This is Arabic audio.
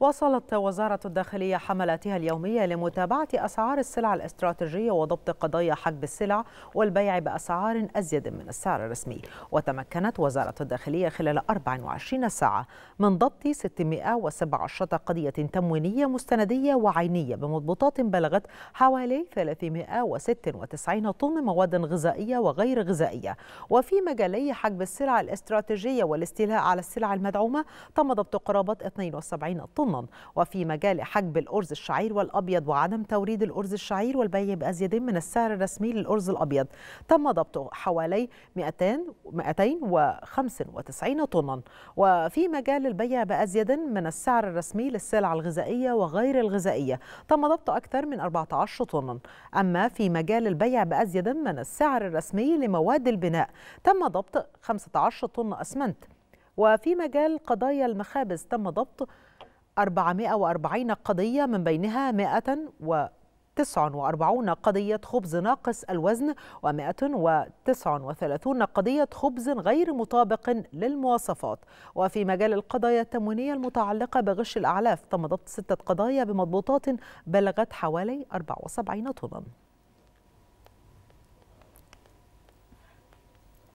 واصلت وزارة الداخلية حملاتها اليومية لمتابعة أسعار السلع الاستراتيجية وضبط قضايا حجب السلع والبيع بأسعار أزيد من السعر الرسمي وتمكنت وزارة الداخلية خلال 24 ساعة من ضبط 617 قضية تموينية مستندية وعينية بمضبوطات بلغت حوالي 396 طن مواد غذائية وغير غذائية وفي مجالي حجب السلع الاستراتيجية والاستيلاء على السلع المدعومة تم ضبط قرابة 72 طن صمم وفي مجال حجب الأرز الشعير والأبيض وعدم توريد الأرز الشعير والبيع بأزيد من السعر الرسمي للأرز الأبيض تم ضبط حوالي 200 295 طنا وفي مجال البيع بأزيد من السعر الرسمي للسلع الغذائية وغير الغذائية تم ضبط أكثر من 14 طنا أما في مجال البيع بأزيد من السعر الرسمي لمواد البناء تم ضبط 15 طن أسمنت وفي مجال قضايا المخابز تم ضبط 440 قضية من بينها 149 قضية خبز ناقص الوزن و139 قضية خبز غير مطابق للمواصفات وفي مجال القضايا التموينية المتعلقة بغش الأعلاف تمضت ستة قضايا بمضبوطات بلغت حوالي 74 طنًا